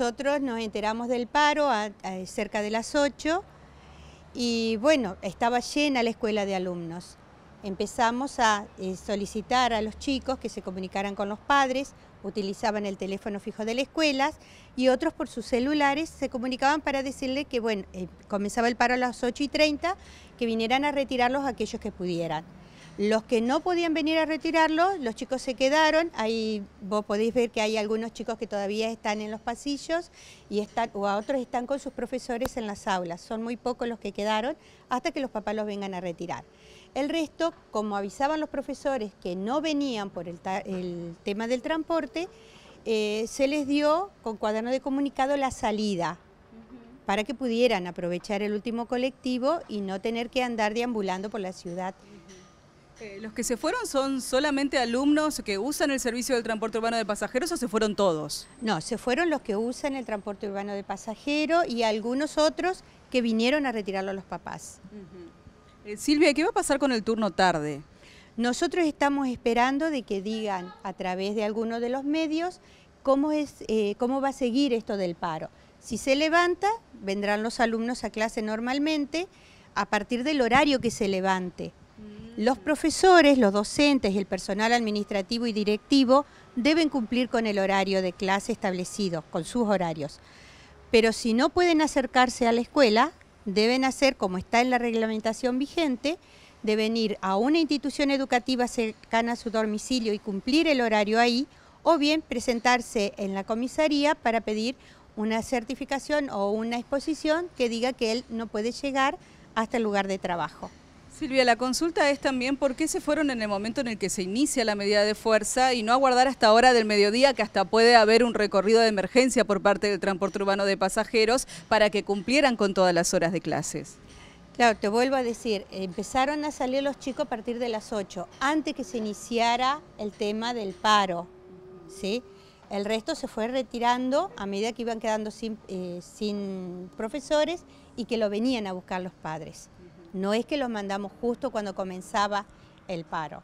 Nosotros nos enteramos del paro a, cerca de las 8 y bueno, estaba llena la escuela de alumnos. Empezamos a eh, solicitar a los chicos que se comunicaran con los padres, utilizaban el teléfono fijo de la escuela y otros por sus celulares se comunicaban para decirle que bueno, eh, comenzaba el paro a las 8 y 30, que vinieran a retirarlos aquellos que pudieran. Los que no podían venir a retirarlo, los chicos se quedaron. Ahí vos podéis ver que hay algunos chicos que todavía están en los pasillos y o a otros están con sus profesores en las aulas. Son muy pocos los que quedaron hasta que los papás los vengan a retirar. El resto, como avisaban los profesores que no venían por el, tema del transporte, eh, se les dio con cuaderno de comunicado la salida para que pudieran aprovechar el último colectivo y no tener que andar deambulando por la ciudad eh, ¿Los que se fueron son solamente alumnos que usan el servicio del transporte urbano de pasajeros o se fueron todos? No, se fueron los que usan el transporte urbano de pasajeros y algunos otros que vinieron a retirarlo a los papás. Eh, Silvia, ¿qué va a pasar con el turno tarde? Nosotros estamos esperando de que digan a través de alguno de los medios cómo, eh, cómo va a seguir esto del paro. Si se levanta, vendrán los alumnos a clase normalmente a partir del horario que se levante los profesores, los docentes y el personal administrativo y directivo deben cumplir con el horario de clase establecido, con sus horarios. Pero si no pueden acercarse a la escuela, deben hacer como está en la reglamentación vigente, deben ir a una institución educativa cercana a su domicilio y cumplir el horario ahí, o bien presentarse en la comisaría para pedir una certificación o una exposición que diga que él no puede llegar hasta el lugar de trabajo. Silvia, la consulta es también por qué se fueron en el momento en el que se inicia la medida de fuerza y no aguardar hasta hora del mediodía que hasta puede haber un recorrido de emergencia por parte del transporte urbano de pasajeros para que cumplieran con todas las horas de clases. Claro, te vuelvo a decir, empezaron a salir los chicos a partir de las 8, antes que se iniciara el tema del paro, ¿sí? El resto se fue retirando a medida que iban quedando sin eh, profesores y que lo venían a buscar los padres. No es que los mandamos justo cuando comenzaba el paro.